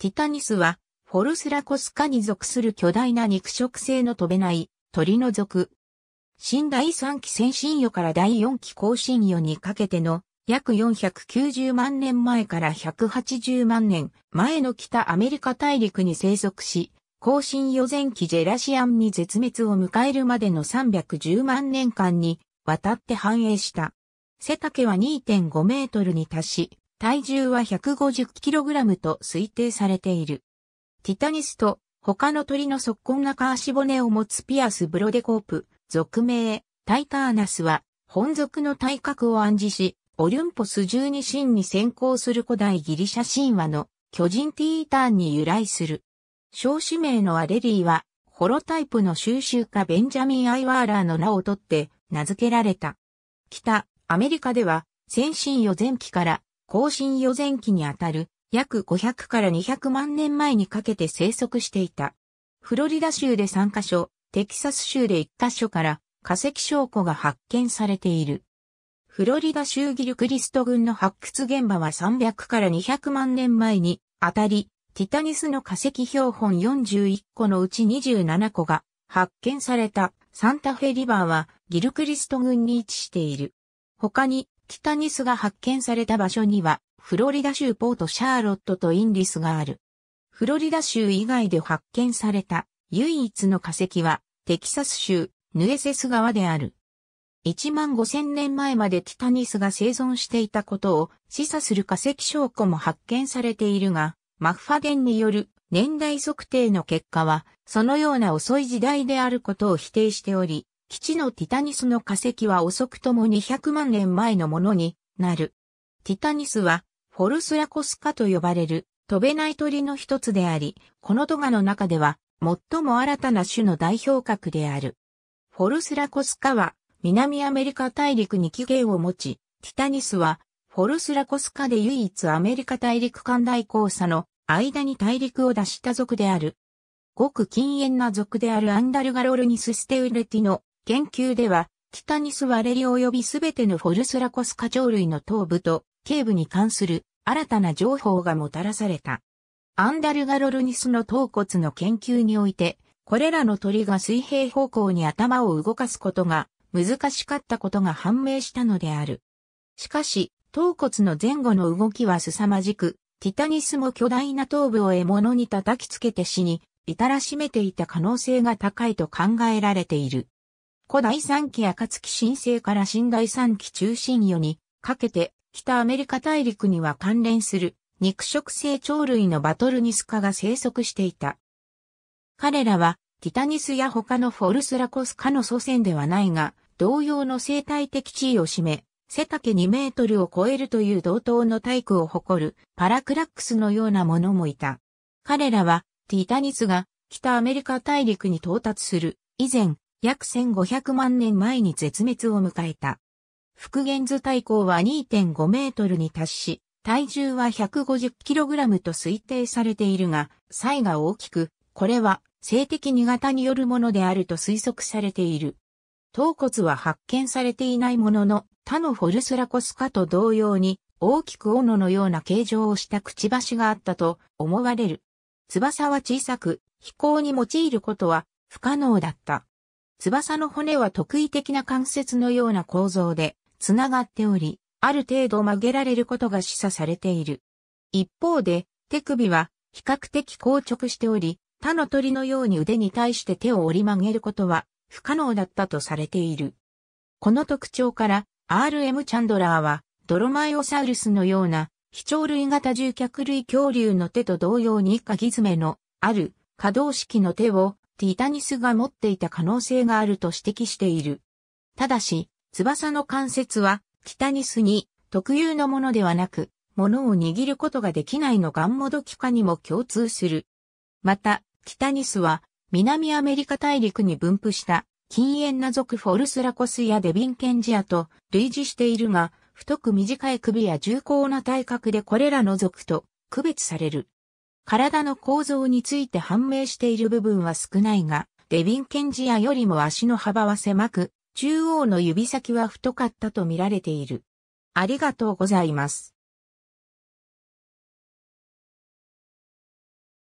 ティタニスは、フォルスラコス科に属する巨大な肉食性の飛べない鳥の属。新第3期先進魚から第4期後進魚にかけての約490万年前から180万年前の北アメリカ大陸に生息し、後進予前期ジェラシアンに絶滅を迎えるまでの310万年間に渡って繁栄した。背丈は2.5メートルに達し、体重は 150kg と推定されている。ティタニスと他の鳥の速根中足骨を持つピアスブロデコープ、俗名、タイターナスは、本属の体格を暗示し、オリュンポス十二神に先行する古代ギリシャ神話の巨人ティーターンに由来する。小指名のアレリーは、ホロタイプの収集家ベンジャミン・アイワーラーの名を取って名付けられた。北、アメリカでは、先進予前期から更新予前期にあたる約500から200万年前にかけて生息していた。フロリダ州で3カ所、テキサス州で1カ所から化石証拠が発見されている。フロリダ州ギルクリスト群の発掘現場は300から200万年前にあたり、ティタニスの化石標本41個のうち27個が発見されたサンタフェリバーはギルクリスト群に位置している。他にティタニスが発見された場所には、フロリダ州ポートシャーロットとインディスがある。フロリダ州以外で発見された唯一の化石は、テキサス州ヌエセス川である。1万5000年前までティタニスが生存していたことを示唆する化石証拠も発見されているが、マクファデンによる年代測定の結果は、そのような遅い時代であることを否定しており、基地のティタニスの化石は遅くとも200万年前のものになる。ティタニスはフォルスラコスカと呼ばれる飛べない鳥の一つであり、このトガの中では最も新たな種の代表格である。フォルスラコスカは南アメリカ大陸に起源を持ち、ティタニスはフォルスラコスカで唯一アメリカ大陸間大交差の間に大陸を出した族である。ごく禁煙な族であるアンダルガロルニスステウレティの研究では、ティタニスワレリ及びすべてのフォルスラコス科鳥類の頭部と頸部に関する新たな情報がもたらされた。アンダルガロルニスの頭骨の研究において、これらの鳥が水平方向に頭を動かすことが難しかったことが判明したのである。しかし、頭骨の前後の動きは凄まじく、ティタニスも巨大な頭部を獲物に叩きつけて死に、至らしめていた可能性が高いと考えられている。古代三期暁新生から新第三期中心世にかけて北アメリカ大陸には関連する肉食性鳥類のバトルニス科が生息していた。彼らはティタニスや他のフォルスラコス科の祖先ではないが、同様の生態的地位を占め、背丈2メートルを超えるという同等の体育を誇るパラクラックスのようなものもいた。彼らはティタニスが北アメリカ大陸に到達する以前、約1500万年前に絶滅を迎えた。復元図体高は2.5メートルに達し、体重は1 5 0ラムと推定されているが、差異が大きく、これは性的二型によるものであると推測されている。頭骨は発見されていないものの、他のフォルスラコスカと同様に、大きく斧のような形状をしたくちばしがあったと思われる。翼は小さく、飛行に用いることは不可能だった。翼の骨は特異的な関節のような構造で、繋がっており、ある程度曲げられることが示唆されている。一方で、手首は比較的硬直しており、他の鳥のように腕に対して手を折り曲げることは不可能だったとされている。この特徴から RM チャンドラーはドロマイオサウルスのような非鳥類型獣脚類恐竜の手と同様にかぎ爪のある可動式の手をティタニスが持っていた可能性があると指摘している。ただし、翼の関節は、ティタニスに特有のものではなく、物を握ることができないのガンモドキ化にも共通する。また、ティタニスは、南アメリカ大陸に分布した、禁煙な族フォルスラコスやデビンケンジアと類似しているが、太く短い首や重厚な体格でこれらの族と区別される。体の構造について判明している部分は少ないが、デビンケンジアよりも足の幅は狭く、中央の指先は太かったと見られている。ありがとうございます。